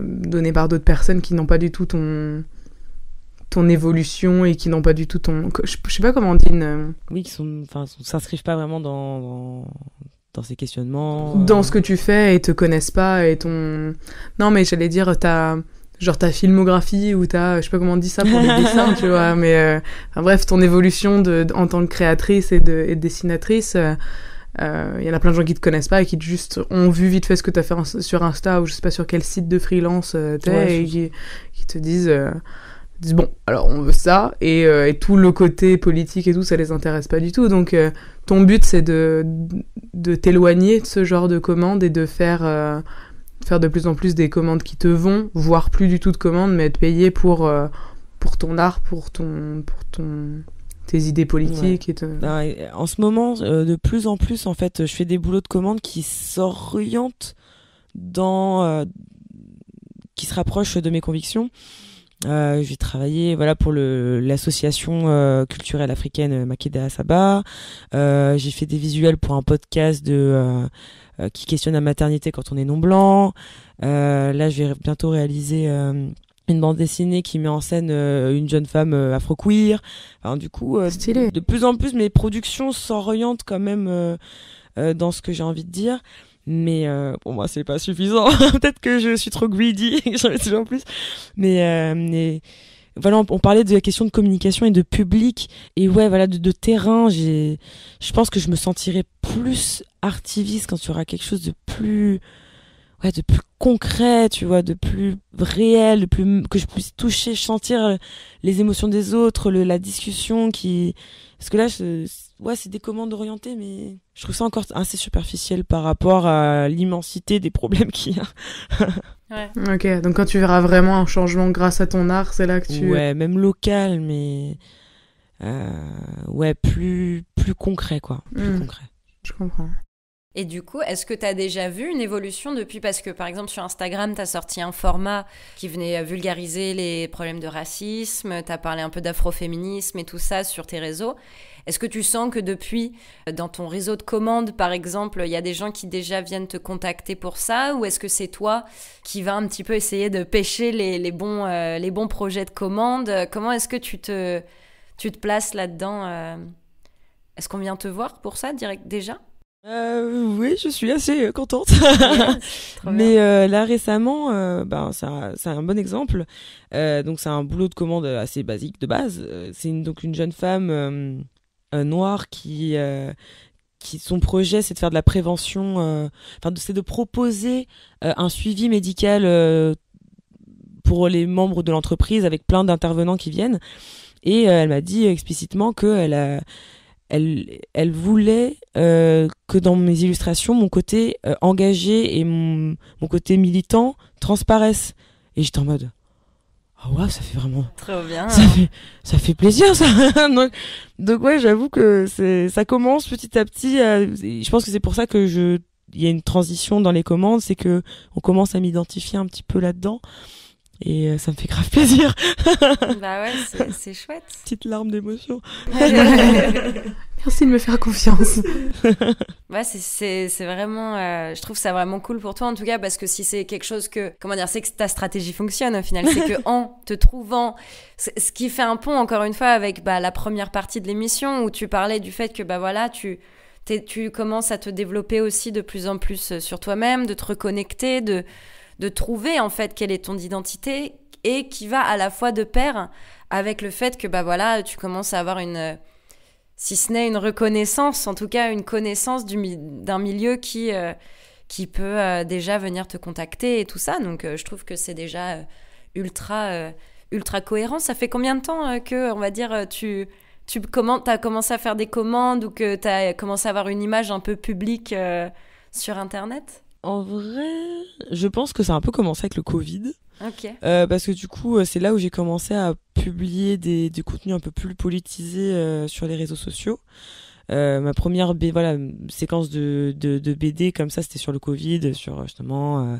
données par d'autres personnes qui n'ont pas du tout ton ton évolution et qui n'ont pas du tout ton. Je, sais pas comment on dit une... Euh, oui, qui sont, enfin, s'inscrivent pas vraiment dans, dans, ces questionnements. Euh. Dans ce que tu fais et te connaissent pas et ton. Non, mais j'allais dire ta genre ta filmographie ou ta je sais pas comment on dit ça pour les dessins tu vois mais euh, bref ton évolution de, en tant que créatrice et de, dessinatrice il y en a plein de gens qui te connaissent pas et qui juste ont vu vite fait ce que tu as fait sur Insta ou je sais pas sur quel site de freelance tu t'es et qui, te disent ils disent bon, alors on veut ça, euh, et, tout le côté politique et tout, ça les intéresse pas du tout. Donc euh, ton but, c'est de, t'éloigner de ce genre de commandes et de faire, euh, faire de plus en plus des commandes qui te vont, voire plus du tout de commandes, mais être payé pour, pour ton art, pour, ton, pour ton, tes idées politiques. Et En ce moment, de plus en plus, en fait, je fais des boulots de commandes qui s'orientent dans. qui se rapprochent de mes convictions. Euh, j'ai travaillé voilà pour l'association euh, culturelle africaine euh, Makeda Saba. Euh, j'ai fait des visuels pour un podcast de qui questionne la maternité quand on est non blanc. là, je vais bientôt réaliser une bande dessinée qui met en scène une jeune femme afro-queer. du coup, de plus en plus, mes productions s'orientent quand même dans ce que j'ai envie de dire mais euh, pour moi c'est pas suffisant peut-être que je suis trop greedy j'en ai toujours plus mais euh, mais voilà on, parlait de la question de communication et de public et ouais voilà de, de terrain j'ai je pense que je me sentirais plus artiviste quand tu auras quelque chose de plus ouais de plus concret tu vois de plus réel de plus que je puisse toucher sentir les émotions des autres le, la discussion qui parce que là je, ouais, c'est des commandes orientées, mais je trouve ça encore assez superficiel par rapport à l'immensité des problèmes qu'il y a. ouais. Ok, donc quand tu verras vraiment un changement grâce à ton art, c'est là que tu. Ouais, même local, mais. Euh, ouais, plus, plus concret, quoi. Plus hmm. concret. Je comprends. Et du coup, est-ce que tu as déjà vu une évolution depuis Parce que par exemple sur Instagram, tu as sorti un format qui venait vulgariser les problèmes de racisme, tu as parlé un peu d'afroféminisme et tout ça sur tes réseaux. Est-ce que tu sens que depuis, euh, dans ton réseau de commandes, par exemple, il y a des gens qui déjà viennent te contacter pour ça Ou est-ce que c'est toi qui vas un petit peu essayer de pêcher les, bons, euh, les bons projets de commandes Comment est-ce que tu te, tu te places là-dedans euh? Est-ce qu'on vient te voir pour ça direct déjà oui, je suis assez contente. Mais là récemment, ben, c'est un, bon exemple. donc c'est un boulot de commande assez basique de base. C'est donc une jeune femme euh, noire qui, euh, qui, son projet, c'est de faire de la prévention, euh, enfin, c'est de proposer un suivi médical pour les membres de l'entreprise avec plein d'intervenants qui viennent. Et elle m'a dit explicitement qu'elle elle, elle voulait que dans mes illustrations, mon côté engagé et mon côté militant transparaissent. Et j'étais en mode, ah ça fait vraiment très bien ça fait plaisir ça donc, ouais j'avoue que ça commence petit à petit je pense que c'est pour ça que je il y a une transition dans les commandes c'est que on commence à m'identifier un petit peu là dedans et euh, ça me fait grave plaisir bah ouais c'est chouette petite larme d'émotion Merci de me faire confiance. ouais, c'est vraiment. Euh, je trouve ça vraiment cool pour toi, en tout cas, parce que si c'est quelque chose que. Comment dire C'est que ta stratégie fonctionne, au final. C'est que en te trouvant. Ce qui fait un pont, encore une fois, avec bah, la première partie de l'émission où tu parlais du fait que, bah voilà, tu. Tu commences à te développer aussi de plus en plus euh, sur toi-même, de te reconnecter, de, de trouver en fait quelle est ton identité et qui va à la fois de pair avec le fait que bah voilà tu commences à avoir une si ce n'est une reconnaissance, en tout cas une connaissance d'un milieu qui, euh, qui peut euh, déjà venir te contacter et tout ça. Donc euh, je trouve que c'est déjà ultra, ultra cohérent. Ça fait combien de temps que, on va dire, tu, tu as commencé à faire des commandes ou que tu as commencé à avoir une image un peu publique sur Internet en vrai, je pense que ça a un peu commencé avec le Covid. Euh, parce que du coup, euh, c'est là où j'ai commencé à publier des, contenus un peu plus politisés euh, sur les réseaux sociaux. ma première voilà, séquence de, de BD comme ça, c'était sur le Covid, sur justement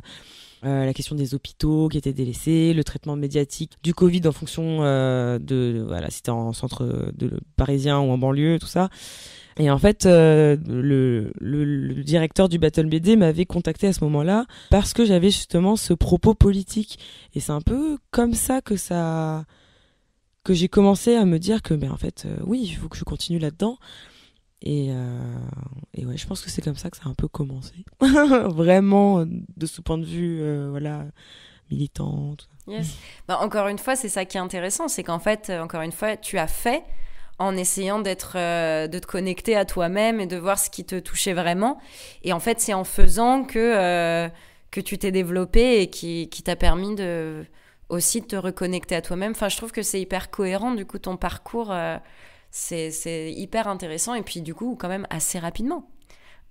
euh, la question des hôpitaux qui étaient délaissés, le traitement médiatique du Covid en fonction euh, de voilà, c'était en centre de, parisien ou en banlieue, tout ça. Et en fait, euh, le, directeur du Battle BD m'avait contacté à ce moment-là parce que j'avais justement ce propos politique. Et c'est un peu comme ça que ça que j'ai commencé à me dire que, mais ben, en fait, oui, il faut que je continue là-dedans. Et, euh, je pense que c'est comme ça que ça a un peu commencé. Vraiment, euh, de ce point de vue, euh, voilà, militant. Yes. Bah, encore une fois, c'est ça qui est intéressant, c'est qu'en fait, encore une fois, tu as fait en essayant d'être, de te connecter à toi-même et de voir ce qui te touchait vraiment. Et en fait, c'est en faisant que que tu t'es développé et qui, t'a permis de aussi de te reconnecter à toi-même. Enfin, je trouve que c'est hyper cohérent du coup ton parcours c'est hyper intéressant et puis du coup quand même assez rapidement.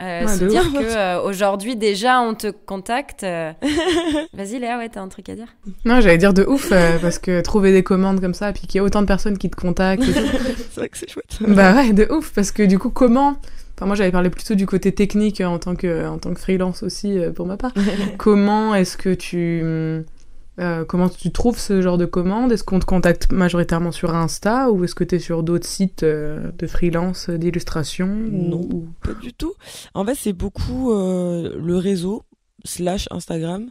Euh, à dire que euh, aujourd'hui déjà on te contacte. Euh, vas-y Léa, ouais, t'as un truc à dire Non, j'allais dire de ouf euh, parce que trouver des commandes comme ça, puis qu'il y a autant de personnes qui te contactent. c'est vrai que c'est chouette. Bah ouais, de ouf parce que du coup comment Enfin, moi, j'avais parlé plutôt du côté technique en tant que en tant que freelance aussi pour ma part. comment est-ce que tu euh, comment tu trouves ce genre de commandes Est-ce qu'on te contacte majoritairement sur Insta ou est-ce que tu es sur d'autres sites euh, de freelance, euh, d'illustration Non, pas du tout. En fait, c'est beaucoup le réseau slash Instagram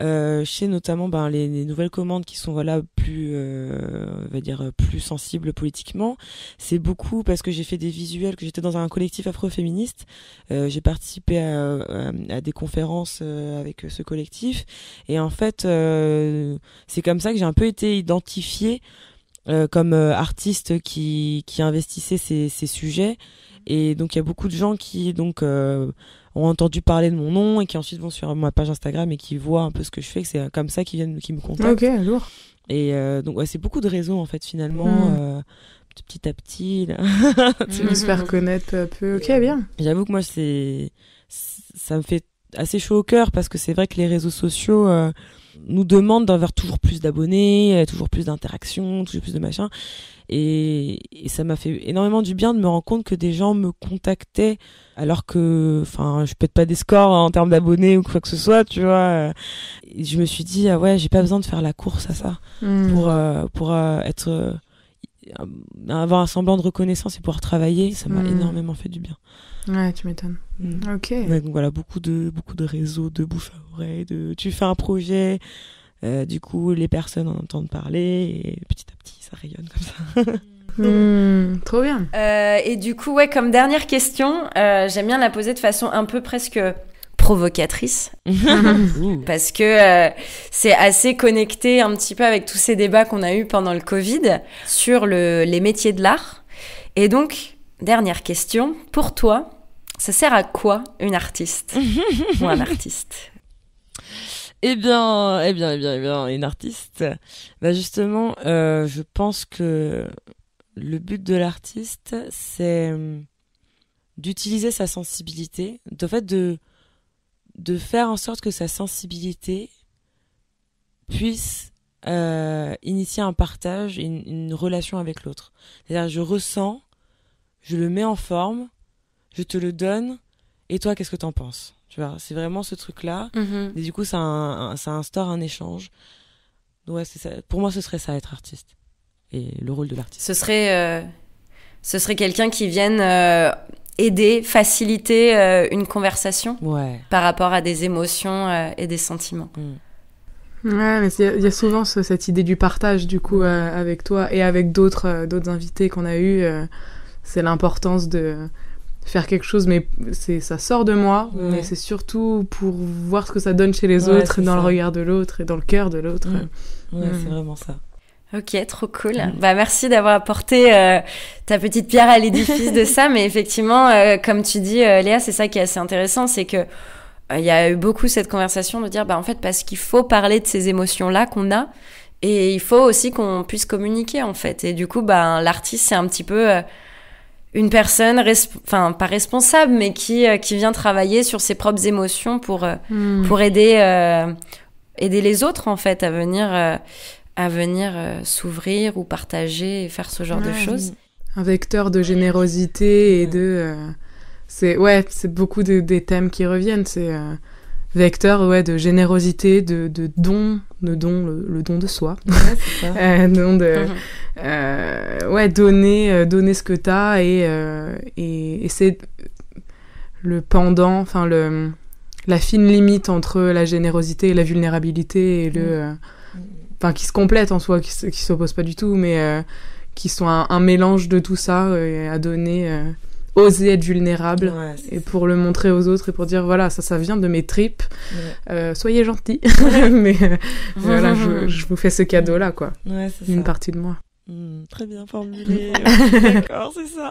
euh, chez notamment ben, les, nouvelles commandes qui sont voilà plus euh, on va dire plus sensibles politiquement c'est beaucoup parce que j'ai fait des visuels que j'étais dans un collectif afroféministe euh, j'ai participé à, des conférences euh, avec ce collectif et en fait euh, c'est comme ça que j'ai un peu été identifiée euh, comme artiste qui, qui investissait ces, ces sujets et donc il y a beaucoup de gens qui donc euh, ont entendu parler de mon nom et qui ensuite vont sur ma page Instagram et qui voient un peu ce que je fais. C'est comme ça qu'ils viennent, qui me contactent. Ok, lourd. Et euh, donc c'est beaucoup de réseaux en fait finalement. Hmm. Euh, petit à petit C'est tu se faire connaître un peu ok bien j'avoue que moi c'est ça me fait assez chaud au cœur parce que c'est vrai que les réseaux sociaux nous demande d'avoir toujours plus d'abonnés, euh, toujours plus d'interactions, toujours plus de machin. Et, ça m'a fait énormément du bien de me rendre compte que des gens me contactaient alors que, enfin, je pète pas des scores en termes d'abonnés ou quoi que ce soit, tu vois. je me suis dit, ah ouais, j'ai pas besoin de faire la course à ça hmm. pour, euh, pour euh, être. avoir un semblant de reconnaissance et pouvoir travailler, ça m'a hmm. énormément fait du bien. Ouais, tu m'étonnes. Mm. Ok. donc voilà, beaucoup de, beaucoup de réseaux, de bouffe à oreille, de tu fais un projet, euh, du coup les personnes en entendent parler et petit à petit ça rayonne comme ça. Mm. trop bien. Euh, et du coup, ouais, comme dernière question, euh, j'aime bien la poser de façon un peu presque provocatrice parce que c'est assez connecté un petit peu avec tous ces débats qu'on a eu pendant le Covid sur le, les métiers de l'art. Et donc, Dernière question. Pour toi, ça sert à quoi une artiste ou un artiste eh bien, eh bien, eh bien, eh une artiste. Bah, justement, euh, je pense que le but de l'artiste, c'est euh, d'utiliser sa sensibilité, de faire en sorte que sa sensibilité puisse euh, initier un partage, une, une relation avec l'autre. C'est-à-dire, je ressens je le mets en forme, je te le donne, et toi, qu'est-ce que t'en penses Tu vois, c'est vraiment ce truc-là. Mhm. Et du coup, ça, ça instaure un échange. Ouais, c'est ça. Pour moi, ce serait ça, être artiste. Et le rôle de l'artiste. Ce serait, euh, ce serait quelqu'un qui vienne euh, aider, faciliter euh, une conversation par rapport à des émotions et des sentiments. Mm. Ouais, mais il y, a souvent cette idée du partage, du coup, mm. avec toi et avec d'autres d'autres invités qu'on a eus c'est l'importance de faire quelque chose, mais c'est ça sort de moi, mais c'est surtout pour voir ce que ça donne chez les autres, dans le regard de l'autre et dans le cœur de l'autre. c'est mm. vraiment ça. Ok, trop cool. Mm. Bah merci d'avoir apporté euh, ta petite pierre à l'édifice de ça, mais effectivement, euh, comme tu dis, euh, Léa, c'est ça qui est assez intéressant, c'est que il y a eu beaucoup cette conversation de dire, bah en fait, parce qu'il faut parler de ces émotions-là qu'on a, et il faut aussi qu'on puisse communiquer en fait. Et du coup, bah l'artiste, c'est un petit peu une personne, enfin pas responsable, mais qui, euh, qui vient travailler sur ses propres émotions pour, euh, hmm. pour aider, euh, aider les autres en fait à venir, à venir s'ouvrir ou partager et faire ce genre de choses. Un vecteur de générosité et de... c'est ouais, c'est beaucoup de, des thèmes qui reviennent. C'est vecteur ouais, de générosité, de, de don, de don le, don de soi. Ouais, euh, don de, mhm. euh, ouais, donner, euh, donner ce que tu as et, et, c'est le pendant, enfin le la fine limite entre la générosité et la vulnérabilité et le mhm. enfin qui se complètent en soi qui, ne s'opposent pas du tout mais qui sont un, mélange de tout ça à donner oser être vulnérable et pour le montrer aux autres et pour dire voilà ça ça vient de mes tripes euh, soyez gentils mais euh, voilà je, vous fais ce cadeau là quoi une partie de moi Hmm, très bien formulé. D'accord, c'est ça.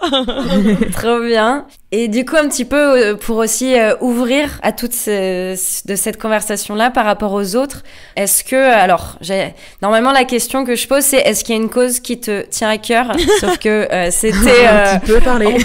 Trop bien. Et du coup, un petit peu euh, pour aussi euh, ouvrir à toute de cette conversation-là par rapport aux autres, est-ce que, alors, normalement la question que je pose, c'est est-ce qu'il y a une cause qui te tient à cœur Sauf que euh, c'était euh, tu parler.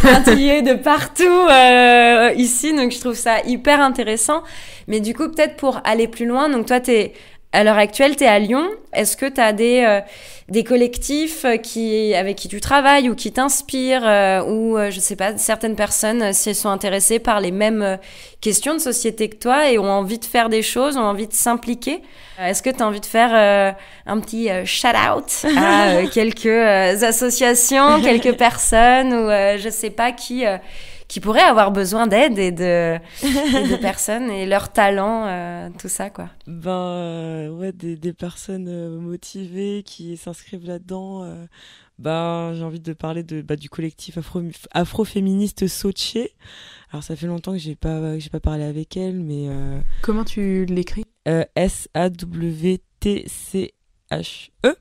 de partout ici, donc je trouve ça hyper intéressant. Mais du coup, peut-être pour aller plus loin, donc toi, tu es... À l'heure actuelle, tu es à Lyon. Est-ce que tu as des, euh, des collectifs euh, qui, avec qui tu travailles ou qui t'inspirent euh, ou, je sais pas, certaines personnes, si elles sont intéressées par les mêmes questions de société que toi et ont envie de faire des choses, ont envie de s'impliquer, est-ce que tu as envie de faire un petit shout-out à ah, quelques associations, quelques personnes ou, je sais pas, qui qui pourraient avoir besoin d'aide et de, personnes et leurs talents, euh, tout ça, quoi. Ben, euh, ouais, des, personnes euh, motivées qui s'inscrivent là-dedans. ben, j'ai envie de parler de, bah, du collectif afro, afroféministe Soché. Alors, ça fait longtemps que j'ai pas, j'ai pas parlé avec elle, mais. Comment tu l'écris S-A-W-T-C-H-E.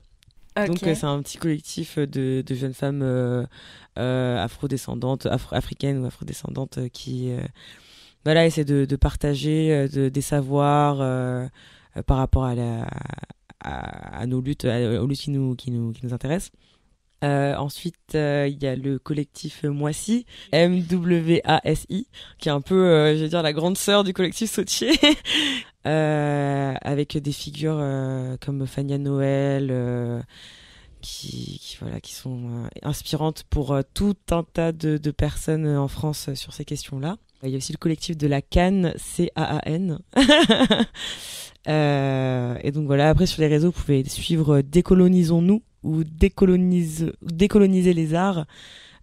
Donc euh, c'est un petit collectif euh, de, jeunes femmes euh, afrodescendantes, afro africaines ou afro-descendantes qui voilà, essaient de, partager des savoirs par rapport à, la, à, nos luttes, aux luttes qui nous intéressent. Euh, ensuite, euh, il y a le collectif Moissy, M-W-A-S-I, qui est un peu, euh, je veux dire, la grande sœur du collectif Sautier, avec des figures comme Fania Noël, qui, voilà, qui sont inspirantes pour tout un tas de, personnes en France sur ces questions-là. Il y a aussi le collectif de la Cannes, C-A-A-N. et donc voilà, après sur les réseaux, vous pouvez suivre Décolonisons-nous, ou décoloniser les arts,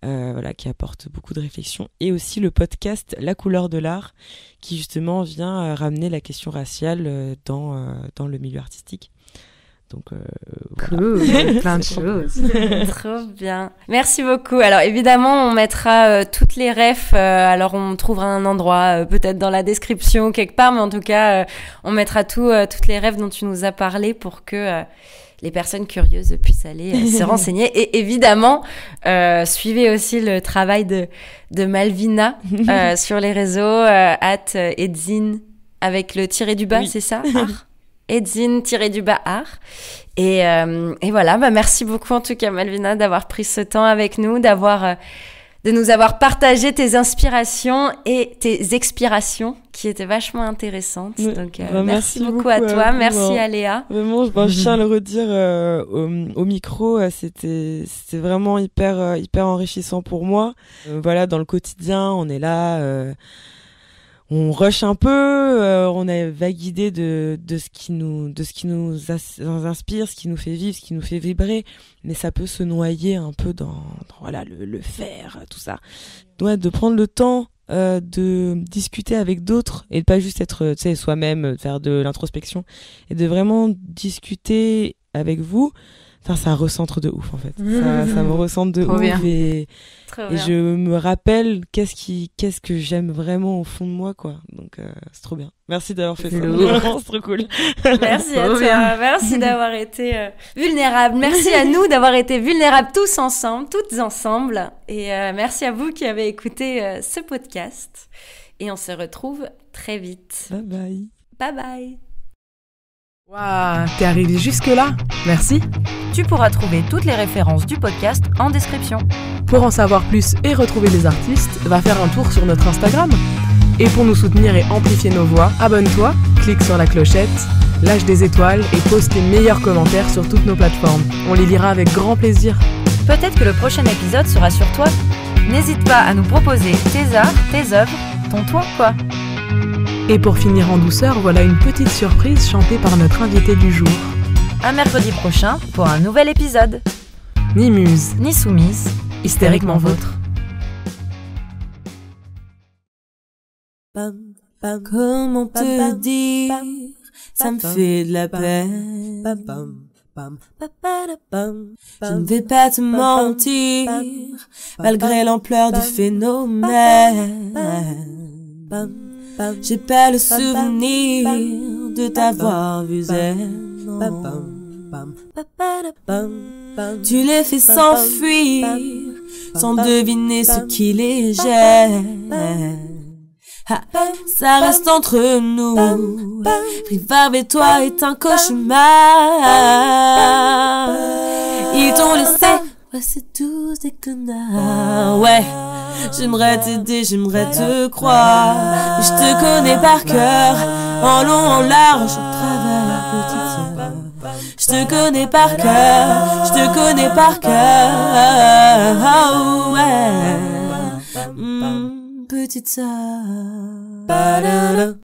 euh, voilà, qui apporte beaucoup de réflexion. Et aussi le podcast La couleur de l'art, qui justement vient euh, ramener la question raciale euh, dans le milieu artistique. Donc, euh, cool, plein de choses. Trop bien. Merci beaucoup. Alors, évidemment, on mettra euh, toutes les refs. Euh, alors, on trouvera un endroit, euh, peut-être dans la description quelque part, mais en tout cas, on mettra tout, toutes les refs dont tu nous as parlé pour que les personnes curieuses puissent aller se renseigner. Et évidemment, suivez aussi le travail de, de Malvina sur les réseaux, at et avec le tiré du bas, c'est ça ah edine du bahar et, euh, et, voilà, bah merci beaucoup en tout cas Malvina d'avoir pris ce temps avec nous, d'avoir euh, de nous avoir partagé tes inspirations et tes expirations qui étaient vachement intéressantes. Donc euh, bah, merci, beaucoup, à toi, merci à Léa. Vraiment, bah, je, tiens à le redire au, au, micro, c'était c'était vraiment hyper hyper enrichissant pour moi. voilà, dans le quotidien, on est là on rush un peu, euh, on a vague idée de, ce qui nous, de ce qui nous inspire, ce qui nous fait vivre, ce qui nous fait vibrer, mais ça peut se noyer un peu dans, voilà le, faire, tout ça. Ouais, de prendre le temps euh, de discuter avec d'autres et de pas juste être euh, soi-même, faire de l'introspection et de vraiment discuter avec vous ça, ça recentre de ouf en fait. Ça, me recentre de ouf et, je me rappelle qu'est-ce qui, qu'est-ce que j'aime vraiment au fond de moi quoi. Donc euh, c'est trop bien. Merci d'avoir fait ça. c'est trop cool. Merci à toi. Merci d'avoir été euh, vulnérable. Merci à nous d'avoir été vulnérables tous ensemble, toutes ensemble. Et euh, merci à vous qui avez écouté ce podcast. Et on se retrouve très vite. Bye bye. Bye bye t'es arrivé jusque-là Merci Tu pourras trouver toutes les références du podcast en description. Pour en savoir plus et retrouver les artistes, va faire un tour sur notre Instagram. Et pour nous soutenir et amplifier nos voix, abonne-toi, clique sur la clochette, lâche des étoiles et poste tes meilleurs commentaires sur toutes nos plateformes. On les lira avec grand plaisir. Peut-être que le prochain épisode sera sur toi. N'hésite pas à nous proposer tes arts, tes œuvres, ton toi quoi. Et pour finir en douceur, voilà une petite surprise chantée par notre invité du jour. Un mercredi prochain pour un nouvel épisode. Ni muse, ni soumise, hystériquement vôtre. Comment te dire, ça me fait de la peine. Je ne vais pas te mentir, malgré l'ampleur du phénomène. J'ai pas le souvenir de t'avoir vu Tu les fais s'enfuir sans deviner ce qu'il est gêne. Ça reste entre nous. Rivard et toi est un cauchemar. Ils t'ont laissé. Ouais, c'est tous des connards. Ouais. J'aimerais t'aider, j'aimerais te croire. je te connais par cœur, en long, en large, au travers petite Je te connais par cœur, je te connais par cœur. Oh, ouais. Hmm, petite sœur.